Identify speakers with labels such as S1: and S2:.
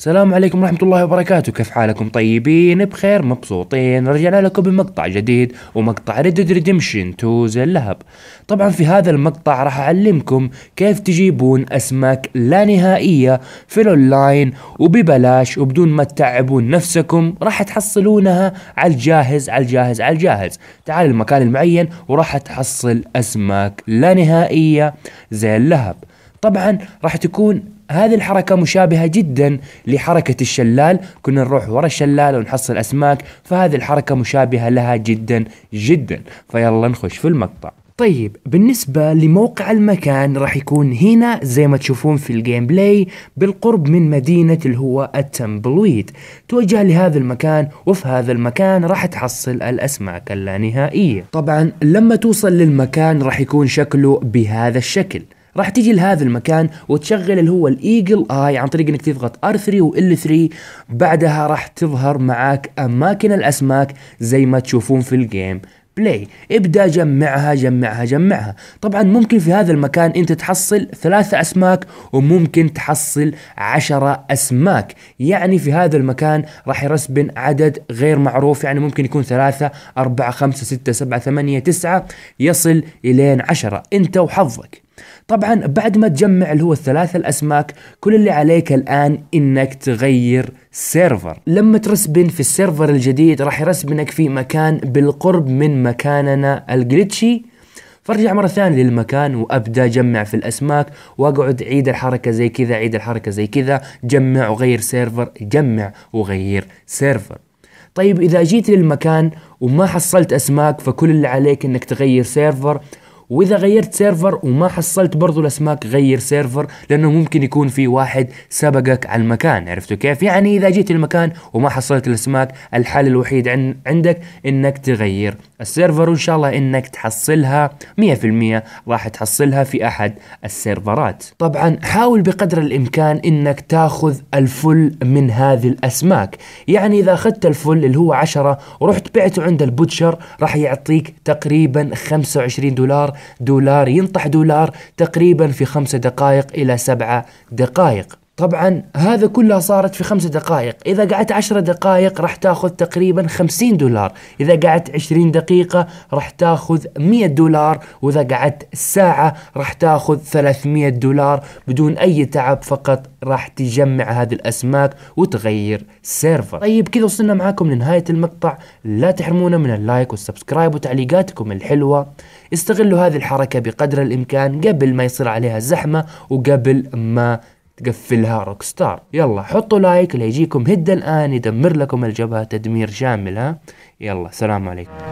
S1: السلام عليكم ورحمة الله وبركاته كيف حالكم طيبين بخير مبسوطين رجعنا لكم بمقطع جديد ومقطع ريد ريدمشن 2 زي اللهب طبعا في هذا المقطع راح أعلمكم كيف تجيبون أسماك لا نهائية في الأونلاين وببلاش وبدون ما تتعبون نفسكم راح تحصلونها على الجاهز على الجاهز على الجاهز تعال المكان المعين وراح تحصل أسماك لا نهائية زي اللهب طبعا راح تكون هذه الحركة مشابهة جدا لحركة الشلال كنا نروح ورا الشلال ونحصل أسماك فهذه الحركة مشابهة لها جدا جدا فيلا نخش في المقطع طيب بالنسبة لموقع المكان راح يكون هنا زي ما تشوفون في الجيم بلاي بالقرب من مدينة اللي هو التمبلويد توجه لهذا المكان وفي هذا المكان راح تحصل الأسماك اللانهائية طبعا لما توصل للمكان راح يكون شكله بهذا الشكل راح تيجي لهذا المكان وتشغل اللي هو الايجل اي عن طريق انك تضغط ار 3 وال 3 بعدها راح تظهر معاك اماكن الاسماك زي ما تشوفون في الجيم بلاي ابدا جمعها جمعها جمعها طبعا ممكن في هذا المكان انت تحصل ثلاثة اسماك وممكن تحصل عشرة اسماك يعني في هذا المكان راح يرسبن عدد غير معروف يعني ممكن يكون ثلاثة اربعة خمسة ستة سبعة ثمانية تسعة يصل الين عشرة انت وحظك طبعا بعد ما تجمع اللي هو الثلاثة الأسماك كل اللي عليك الآن إنك تغير سيرفر لما ترسبن في السيرفر الجديد راح يرسبنك في مكان بالقرب من مكاننا الجليتشي فارجع مرة ثانية للمكان وابدا جمع في الاسماك واقعد عيد الحركة زي كذا عيد الحركة زي كذا جمع وغير سيرفر جمع وغير سيرفر طيب اذا جيت للمكان وما حصلت اسماك فكل اللي عليك انك تغير سيرفر واذا غيرت سيرفر وما حصلت برضو الاسماك غير سيرفر لانه ممكن يكون في واحد سبقك على المكان عرفتوا كيف يعني اذا جيت المكان وما حصلت الاسماك الحل الوحيد عندك انك تغير السيرفر وان شاء الله انك تحصلها 100% راح تحصلها في احد السيرفرات طبعا حاول بقدر الامكان انك تاخذ الفل من هذه الاسماك يعني اذا اخذت الفل اللي هو 10 ورحت بعته عند البوتشر راح يعطيك تقريبا 25 دولار دولار ينطح دولار تقريبا في خمسة دقائق إلى سبعة دقائق طبعا هذا كلها صارت في خمس دقائق إذا قعدت عشر دقائق راح تاخذ تقريبا خمسين دولار إذا قعدت عشرين دقيقة راح تاخذ مية دولار وإذا قعدت ساعة راح تاخذ ثلاثمية دولار بدون أي تعب فقط راح تجمع هذه الأسماك وتغير سيرفر طيب كذا وصلنا معاكم لنهاية المقطع لا تحرمونا من اللايك والسبسكرايب وتعليقاتكم الحلوة استغلوا هذه الحركة بقدر الإمكان قبل ما يصير عليها زحمة وقبل ما تقفلها روك ستار يلا حطوا لايك ليجيكم هد الآن يدمر لكم الجبهة تدمير شامل ها يلا سلام عليكم